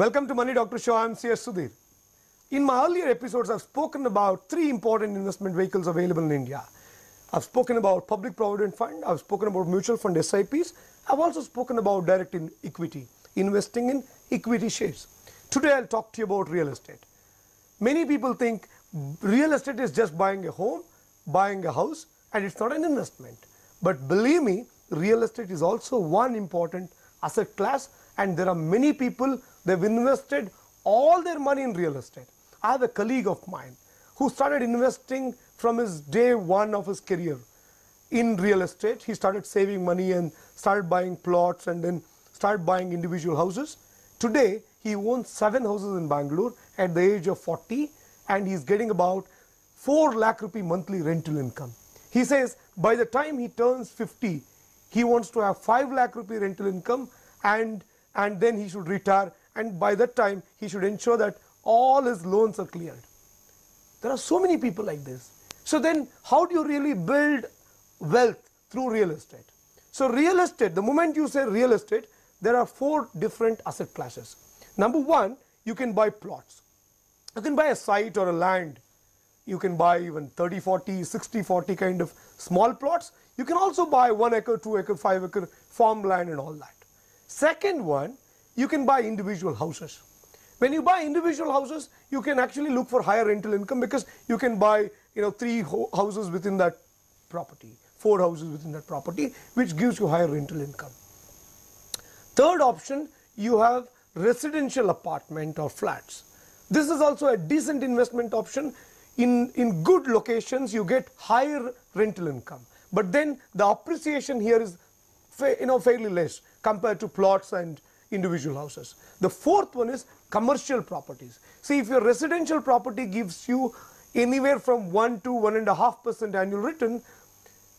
Welcome to Money Doctor Show. I'm CS Sudhir. In my earlier episodes, I've spoken about three important investment vehicles available in India. I've spoken about public provident fund, I've spoken about mutual fund SIPs, I've also spoken about direct in equity, investing in equity shares. Today I'll talk to you about real estate. Many people think real estate is just buying a home, buying a house and it's not an investment. But believe me, real estate is also one important asset class and there are many people They've invested all their money in real estate. I have a colleague of mine who started investing from his day one of his career in real estate. He started saving money and started buying plots and then started buying individual houses. Today, he owns seven houses in Bangalore at the age of 40 and he's getting about 4 lakh rupee monthly rental income. He says by the time he turns 50, he wants to have 5 lakh rupee rental income and, and then he should retire and by that time he should ensure that all his loans are cleared. There are so many people like this. So then how do you really build wealth through real estate? So real estate, the moment you say real estate, there are four different asset classes. Number one, you can buy plots. You can buy a site or a land. You can buy even 30, 40, 60, 40 kind of small plots. You can also buy one acre, two acre, five acre farmland and all that. Second one, you can buy individual houses. When you buy individual houses, you can actually look for higher rental income because you can buy, you know, three houses within that property, four houses within that property, which gives you higher rental income. Third option, you have residential apartment or flats. This is also a decent investment option. In, in good locations, you get higher rental income. But then the appreciation here is you know, fairly less compared to plots and individual houses. The fourth one is commercial properties. See, if your residential property gives you anywhere from 1 to 1.5% annual return,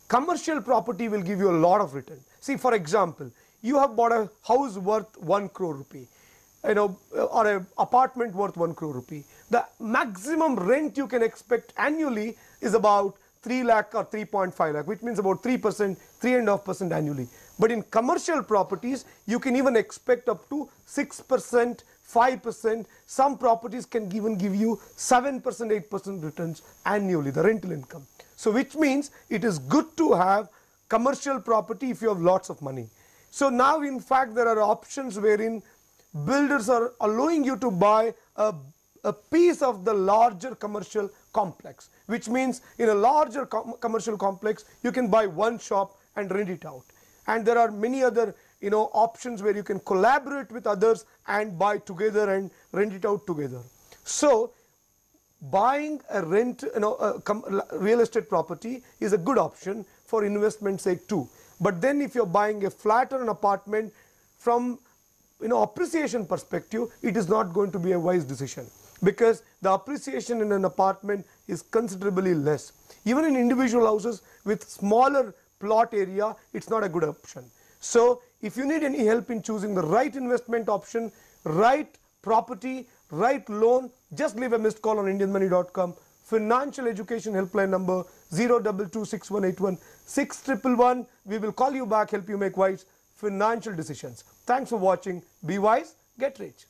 commercial property will give you a lot of return. See, for example, you have bought a house worth 1 crore rupee, you know, or an apartment worth 1 crore rupee. The maximum rent you can expect annually is about 3 lakh or 3.5 lakh, which means about 3%, 3.5% annually. But in commercial properties, you can even expect up to 6%, 5%. Some properties can even give you 7%, 8% returns annually, the rental income. So which means it is good to have commercial property if you have lots of money. So now in fact there are options wherein builders are allowing you to buy a, a piece of the larger commercial complex, which means in a larger com commercial complex, you can buy one shop and rent it out. And there are many other you know options where you can collaborate with others and buy together and rent it out together. So buying a rent you know a real estate property is a good option for investment sake too. But then if you're buying a flat or an apartment from you know appreciation perspective, it is not going to be a wise decision because the appreciation in an apartment is considerably less. Even in individual houses with smaller plot area, it's not a good option. So, if you need any help in choosing the right investment option, right property, right loan, just leave a missed call on indianmoney.com. Financial Education Helpline number 0226181 We will call you back, help you make wise financial decisions. Thanks for watching. Be wise, get rich.